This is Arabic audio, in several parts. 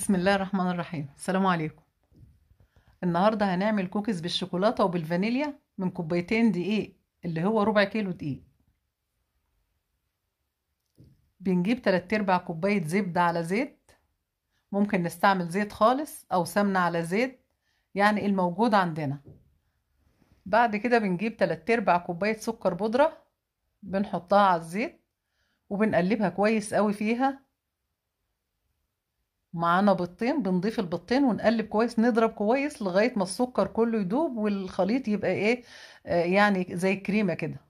بسم الله الرحمن الرحيم السلام عليكم النهارده هنعمل كوكيز بالشوكولاته وبالفانيليا من كوبايتين دقيق اللي هو ربع كيلو دقيق بنجيب تلات ارباع كوبايه زبده على زيت ممكن نستعمل زيت خالص او سمنه على زيت يعني الموجود عندنا بعد كده بنجيب تلات ارباع كوبايه سكر بودره بنحطها على الزيت وبنقلبها كويس قوي فيها معانا بيضتين بنضيف البيضتين ونقلب كويس نضرب كويس لغاية ما السكر كله يدوب والخليط يبقى ايه آه، يعني زي كريمه كده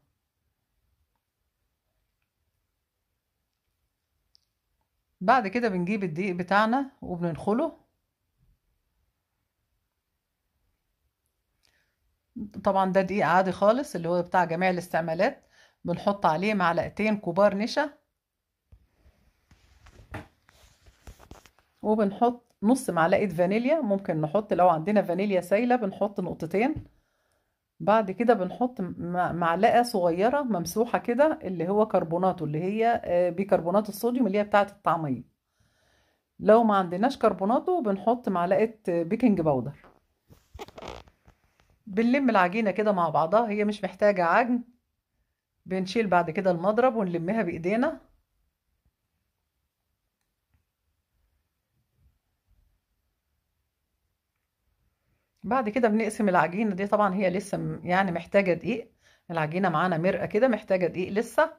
بعد كده بنجيب الدقيق بتاعنا وبننخله طبعا ده دقيق عادي خالص اللي هو بتاع جميع الاستعمالات بنحط عليه معلقتين كبار نشا وبنحط نص معلقة فانيليا ممكن نحط لو عندنا فانيليا سايلة بنحط نقطتين بعد كده بنحط معلقة صغيرة ممسوحة كده اللي هو كربوناتو اللي هي آه، بيكربونات الصوديوم اللي هي بتاعة الطعمية لو ما عندناش كربوناتو بنحط معلقة بيكنج باودر بنلم العجينة كده مع بعضها هي مش محتاجة عجن بنشيل بعد كده المضرب ونلمها بايدينا بعد كده بنقسم العجينة دي طبعا هي لسه يعني محتاجة دقيق العجينة معانا مرقة كده محتاجة دقيق لسه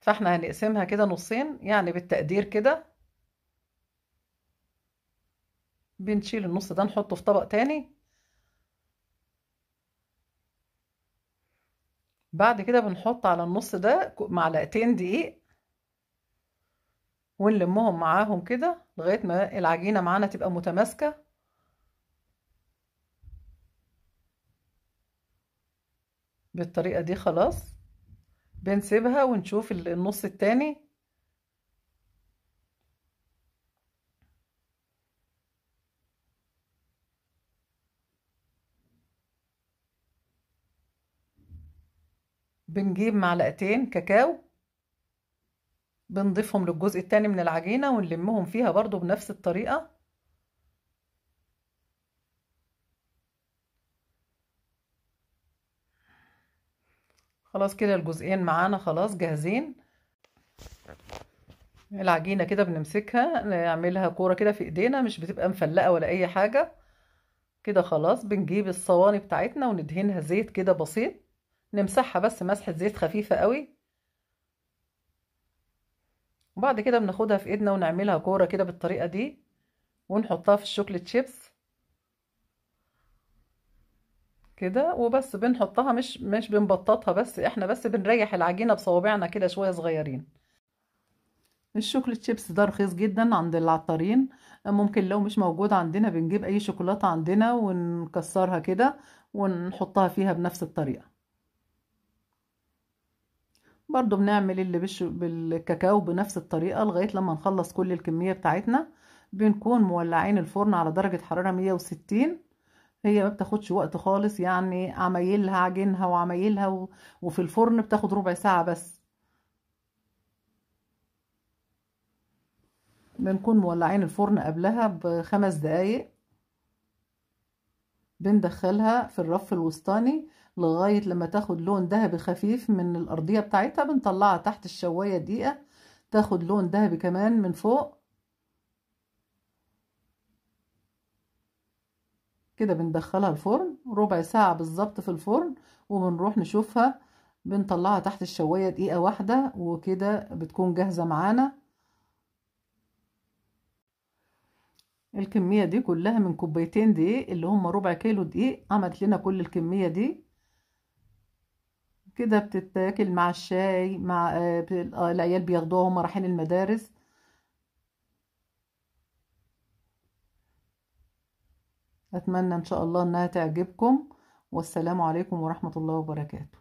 فاحنا هنقسمها كده نصين يعني بالتقدير كده بنشيل النص ده نحطه في طبق تاني بعد كده بنحط على النص ده معلقتين دقيق ونلمهم معاهم كده لغاية ما العجينة معانا تبقى متماسكة بالطريقة دي خلاص بنسيبها ونشوف النص التاني بنجيب معلقتين كاكاو بنضيفهم للجزء التاني من العجينة ونلمهم فيها برضو بنفس الطريقة خلاص كده الجزئين معانا خلاص جاهزين العجينه كده بنمسكها نعملها كوره كده في ايدينا مش بتبقى مفلقه ولا اي حاجه كده خلاص بنجيب الصواني بتاعتنا وندهنها زيت كده بسيط نمسحها بس مسحه زيت خفيفه قوي وبعد كده بناخدها في ايدنا ونعملها كوره كده بالطريقه دي ونحطها في الشوكليت شيبس كده وبس بنحطها مش مش بنبططها بس احنا بس بنريح العجينه بصوابعنا كده شويه صغيرين الشوكليت شيبس ده رخيص جدا عند العطارين ممكن لو مش موجود عندنا بنجيب اي شوكولاته عندنا ونكسرها كده ونحطها فيها بنفس الطريقه برضو بنعمل اللي بش بالكاكاو بنفس الطريقه لغايه لما نخلص كل الكميه بتاعتنا بنكون مولعين الفرن على درجه حراره 160 هي ما بتاخدش وقت خالص يعني عمايلها عجينها وعمايلها و... وفي الفرن بتاخد ربع ساعة بس بنكون مولعين الفرن قبلها بخمس دقايق بندخلها في الرف الوسطاني لغاية لما تاخد لون ذهبي خفيف من الأرضية بتاعتها بنطلعها تحت الشواية دقيقة تاخد لون ذهبي كمان من فوق كده بندخلها الفرن ربع ساعة بالظبط في الفرن وبنروح نشوفها بنطلعها تحت الشواية دقيقة واحدة وكده بتكون جاهزة معانا الكمية دي كلها من كوبايتين دقيق اللي هم ربع كيلو دقيق عملت لنا كل الكمية دي كده بتتاكل مع الشاي مع آه، العيال بياخدوها وهم رايحين المدارس أتمنى إن شاء الله أنها تعجبكم والسلام عليكم ورحمة الله وبركاته